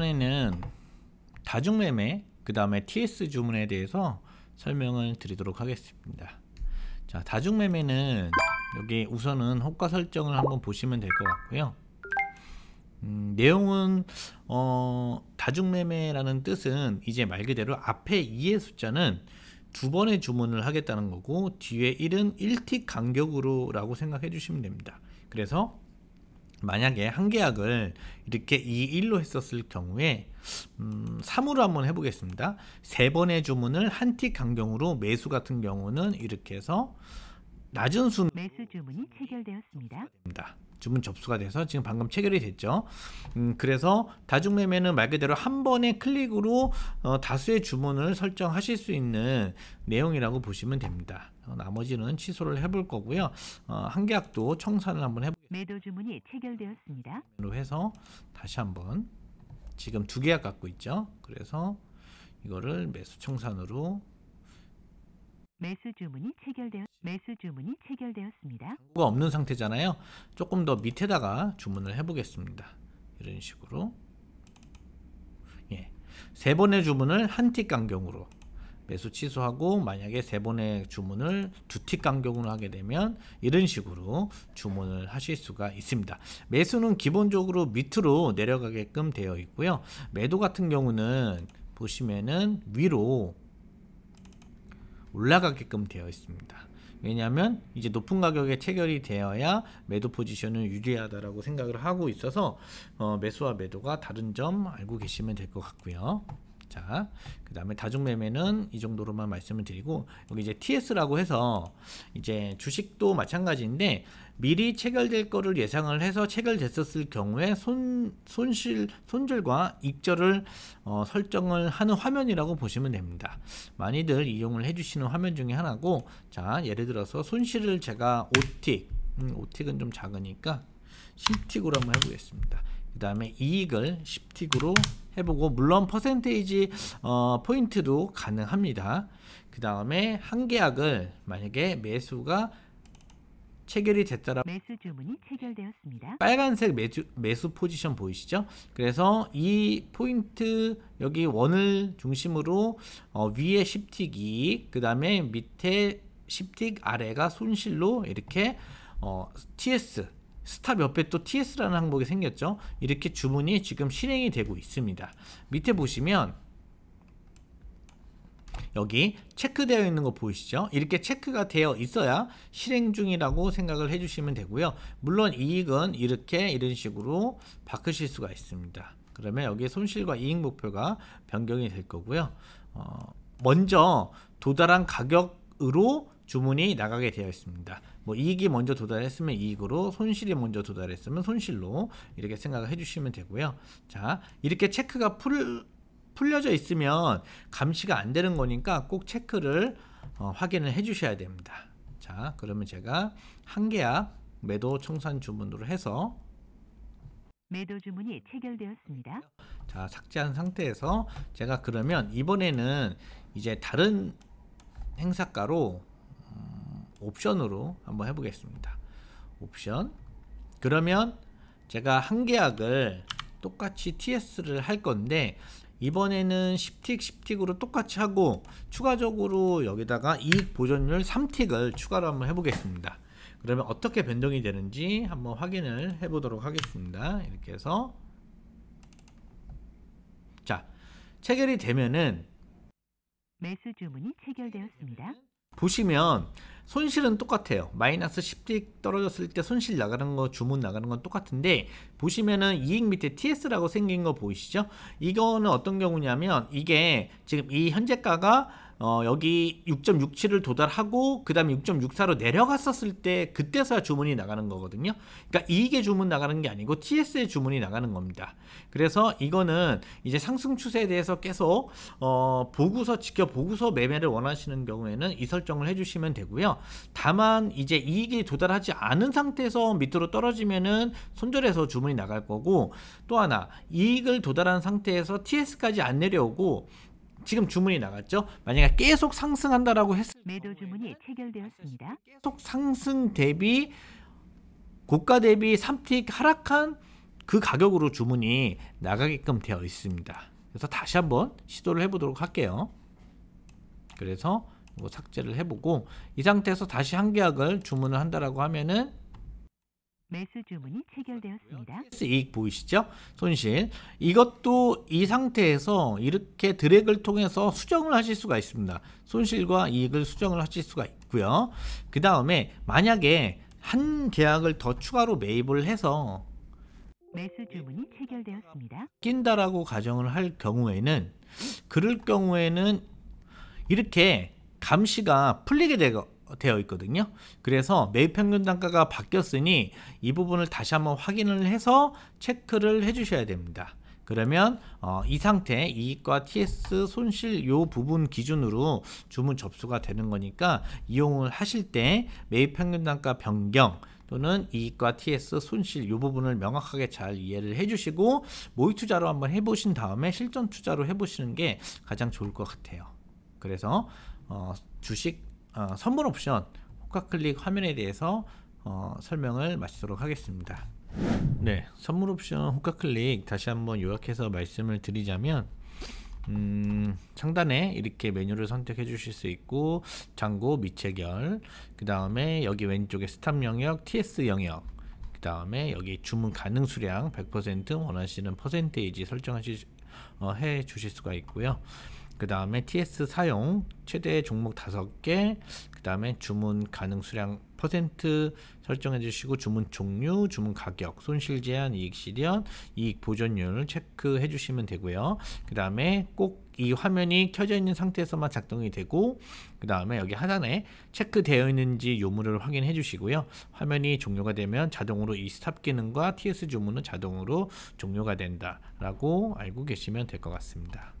이번에는 다중매매 그 다음에 TS 주문에 대해서 설명을 드리도록 하겠습니다 자 다중매매는 여기 우선은 호가 설정을 한번 보시면 될 것 같고요 음, 내용은 어, 다중매매라는 뜻은 이제 말 그대로 앞에 2의 숫자는 두 번의 주문을 하겠다는 거고 뒤에 1은 1틱 간격으로 라고 생각해 주시면 됩니다 그래서 만약에 한 계약을 이렇게 2일로 했었을 경우에 음, 3으로 한번 해보겠습니다. 3번의 주문을 한 틱 강경으로 매수 같은 경우는 이렇게 해서 낮은 순 매수 주문이 체결되었습니다. 주문 접수가 돼서 지금 방금 체결이 됐죠. 음, 그래서 다중매매는 말 그대로 한 번의 클릭으로 어, 다수의 주문을 설정하실 수 있는 내용이라고 보시면 됩니다. 어, 나머지는 취소를 해볼 거고요. 어, 한계약도 청산을 한번 해보. 매도 주문이 체결되었습니다. 로 해서 다시 한번 지금 두 계약 갖고 있죠. 그래서 이거를 매수 청산으로 매수 주문이 체결되어 매수 주문이 체결되었습니다. 가 없는 상태잖아요. 조금 더 밑에다가 주문을 해보겠습니다. 이런 식으로 예, 세 번의 주문을 한 틱 간격으로 매수 취소하고 만약에 세 번의 주문을 두 틱 간격으로 하게 되면 이런 식으로 주문을 하실 수가 있습니다. 매수는 기본적으로 밑으로 내려가게끔 되어 있고요. 매도 같은 경우는 보시면은 위로 올라가게끔 되어 있습니다. 왜냐하면 이제 높은 가격에 체결이 되어야 매도 포지션을 유리하다라고 생각을 하고 있어서 어, 매수와 매도가 다른 점 알고 계시면 될 것 같고요. 자, 그 다음에 다중매매는 이 정도로만 말씀을 드리고 여기 이제 TS라고 해서 이제 주식도 마찬가지인데 미리 체결될 거를 예상을 해서 체결됐었을 경우에 손, 손실, 손절과 익절을 어, 설정을 하는 화면이라고 보시면 됩니다. 많이들 이용을 해주시는 화면 중에 하나고 자, 예를 들어서 손실을 제가 오틱, 음, 오틱은 좀 작으니까 10틱으로 한번 해보겠습니다. 그 다음에 이익을 10틱으로 해보고 물론 퍼센테이지 어, 포인트도 가능합니다. 그 다음에 한 계약을 만약에 매수가 체결이 됐더라 매수 주문이 체결되었습니다. 빨간색 매주, 매수 포지션 보이시죠? 그래서 이 포인트 여기 원을 중심으로 어, 위에 10틱 이그 다음에 밑에 10틱 아래가 손실로 이렇게 어, TS 스탑 옆에 또 TS라는 항목이 생겼죠. 이렇게 주문이 지금 실행이 되고 있습니다. 밑에 보시면 여기 체크되어 있는 거 보이시죠? 이렇게 체크가 되어 있어야 실행 중이라고 생각을 해주시면 되고요. 물론 이익은 이렇게 이런 식으로 바꾸실 수가 있습니다. 그러면 여기에 손실과 이익 목표가 변경이 될 거고요. 어, 먼저 도달한 가격으로 주문이 나가게 되어 있습니다. 뭐 이익이 먼저 도달했으면 이익으로 손실이 먼저 도달했으면 손실로 이렇게 생각을 해주시면 되고요. 자 이렇게 체크가 풀, 풀려져 있으면 감시가 안 되는 거니까 꼭 체크를 어, 확인을 해주셔야 됩니다. 자 그러면 제가 한 계약 매도 청산 주문으로 해서 매도 주문이 체결되었습니다. 자 삭제한 상태에서 제가 그러면 이번에는 이제 다른 행사가로 옵션으로 한번 해보겠습니다. 옵션 그러면 제가 한 계약을 똑같이 TS를 할 건데 이번에는 10틱 10틱으로 똑같이 하고 추가적으로 여기다가 이익 보전율 3틱을 추가로 한번 해보겠습니다. 그러면 어떻게 변동이 되는지 한번 확인을 해보도록 하겠습니다. 이렇게 해서 자 체결이 되면은 매수 주문이 체결되었습니다. 보시면 손실은 똑같아요. 마이너스 10씩 떨어졌을 때 손실 나가는 거, 주문 나가는 건 똑같은데 보시면은 이익 밑에 TS라고 생긴 거 보이시죠? 이거는 어떤 경우냐면 이게 지금 이 현재가가 어, 여기 6.67을 도달하고 그 다음에 6.64로 내려갔었을 때 그때서야 주문이 나가는 거거든요. 그러니까 이익의 주문 나가는 게 아니고 TS의 주문이 나가는 겁니다. 그래서 이거는 이제 상승 추세에 대해서 계속 어, 보고서 지켜보고서 매매를 원하시는 경우에는 이 설정을 해주시면 되고요. 다만 이제 이익이 도달하지 않은 상태에서 밑으로 떨어지면은 손절해서 주문이 나갈 거고 또 하나 이익을 도달한 상태에서 TS까지 안 내려오고 지금 주문이 나갔죠. 만약에 계속 상승한다라고 했을 매도 주문이 체결되었습니다. 계속 상승 대비 고가 대비 3틱 하락한 그 가격으로 주문이 나가게끔 되어 있습니다. 그래서 다시 한번 시도를 해보도록 할게요. 그래서 이거 뭐 삭제를 해보고 이 상태에서 다시 한 계약을 주문을 한다라고 하면은 매수 주문이 체결되었습니다. 이익 보이시죠? 손실. 이것도 이 상태에서 이렇게 드래그 통해서 수정을 하실 수가 있습니다. 손실과 이익을 수정을 하실 수가 있고요. 그 다음에 만약에 한 계약을 더 추가로 매입을 해서 매수 주문이 체결되었습니다. 낀다라고 가정을 할 경우에는 그럴 경우에는 이렇게 감시가 풀리게 되고 되어 있거든요 그래서 매입 평균 단가가 바뀌었으니 이 부분을 다시 한번 확인을 해서 체크를 해 주셔야 됩니다 그러면 어, 이 상태 이익과 TS 손실 요 부분 기준으로 주문 접수가 되는 거니까 이용을 하실 때 매입 평균 단가 변경 또는 이익과 TS 손실 요 부분을 명확하게 잘 이해를 해주시고 모의 투자로 한번 해보신 다음에 실전 투자로 해보시는 게 가장 좋을 것 같아요. 그래서 어, 주식 어, 선물 옵션 호가 클릭 화면에 대해서 어, 설명을 마치도록 하겠습니다. 네, 선물 옵션 호가 클릭 다시 한번 요약해서 말씀을 드리자면 음, 상단에 이렇게 메뉴를 선택해 주실 수 있고 잔고 미체결 그 다음에 여기 왼쪽에 스탑 영역 TS 영역 그 다음에 여기 주문 가능 수량 100% 원하시는 퍼센테이지 설정하실 어, 해 주실 수가 있고요 그 다음에 TS 사용 최대 종목 5개 그 다음에 주문 가능 수량 퍼센트 설정해 주시고 주문 종류, 주문 가격, 손실 제한, 이익 실현, 이익 보존율 체크해 주시면 되고요. 그 다음에 꼭 이 화면이 켜져 있는 상태에서만 작동이 되고 그 다음에 여기 하단에 체크되어 있는지 요물을 확인해 주시고요. 화면이 종료가 되면 자동으로 이 스탑 기능과 TS 주문은 자동으로 종료가 된다라고 알고 계시면 될 것 같습니다.